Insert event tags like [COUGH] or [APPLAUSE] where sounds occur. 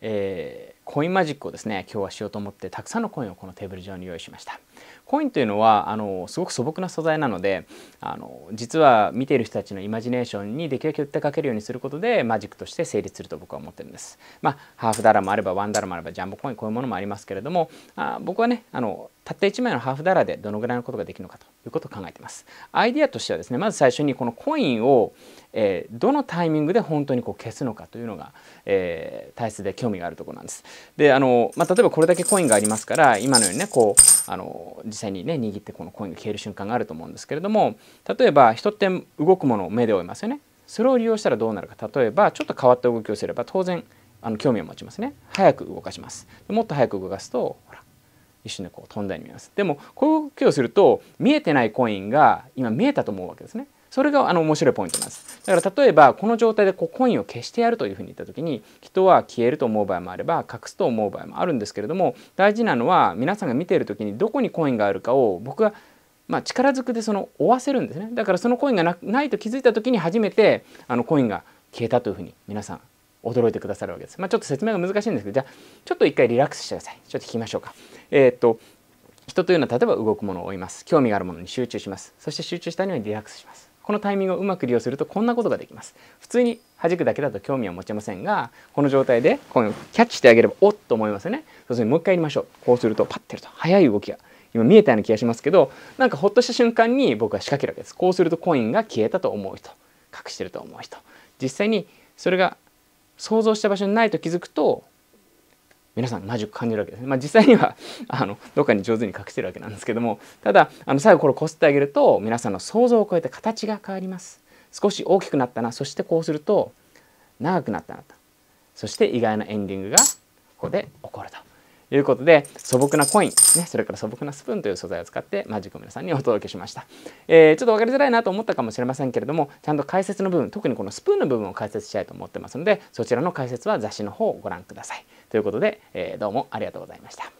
えー、コインマジックをですね今日はしようと思ってたくさんのコインをこのテーブル上に用意しました。コインというのはあのすごく素朴な素材なのであの実は見ている人たちのイマジネーションにできるだけ訴えかけるようにすることでマジックとして成立すると僕は思ってるんです。まあ、ハーフダラもあればワンダラもあればジャンボコインこういうものもありますけれどもあ僕はねあのたった1枚のハーフダラでどのぐらいのことができるのかということを考えてます。アイデアとしてはですねまず最初にこのコインを、えー、どのタイミングで本当にこう消すのかというのが、えー、体質で興味があるところなんです。であの、まあ、例えばこれだけコインがありますから今のようにねこうあの実際にね握ってこのコインが消える瞬間があると思うんですけれども例えば人って動くものを目で追いますよねそれを利用したらどうなるか例えばちょっと変わった動きをすれば当然あの興味を持ちますね早く動かしますもっと早く動かすとほら一瞬でこう飛んだように見えますでもこういう動きをすると見えてないコインが今見えたと思うわけですねそれがあの面白いポイントなんです。だから例えばこの状態でこうコインを消してやるというふうに言った時に人は消えると思う場合もあれば隠すと思う場合もあるんですけれども大事なのは皆さんが見ている時にどこにコインがあるかを僕はまあ、力ずくでその追わせるんですねだからそのコインがないと気づいた時に初めてあのコインが消えたというふうに皆さん驚いてくださるわけです。まあ、ちょっと説明が難しいんですけどじゃあちょっと一回リラックスしてくださいちょっと聞きましょうか。えー、っと人というのは例えば動くものを追います興味があるものに集中しますそして集中したいのにリラックスしますこのタイミングをうまく利用するとこんなことができます普通に弾くだけだと興味は持ちませんがこの状態でこのキャッチしてあげればおっと思いますよねそうするにもう一回やりましょうこうするとパッてると速い動きが今見えたような気がしますけどなんかほっとした瞬間に僕は仕掛けるわけですこうするとコインが消えたと思う人隠してると思う人実際にそれが想像した場所にないと気づくと皆さんマジック感じるわけですね。まあ、実際には [LAUGHS] あのどっかに上手に隠してるわけなんですけどもただあの最後これこすってあげると皆さんの想像を超えて形が変わります。少し大きくなったなそしてこうすると長くなったなとそして意外なエンディングがここで起こると。いうことで素朴なコイン、ね、それから素朴なスプーンという素材を使ってマジックを皆さんにお届けしました、えー、ちょっと分かりづらいなと思ったかもしれませんけれどもちゃんと解説の部分特にこのスプーンの部分を解説したいと思ってますのでそちらの解説は雑誌の方をご覧くださいということで、えー、どうもありがとうございました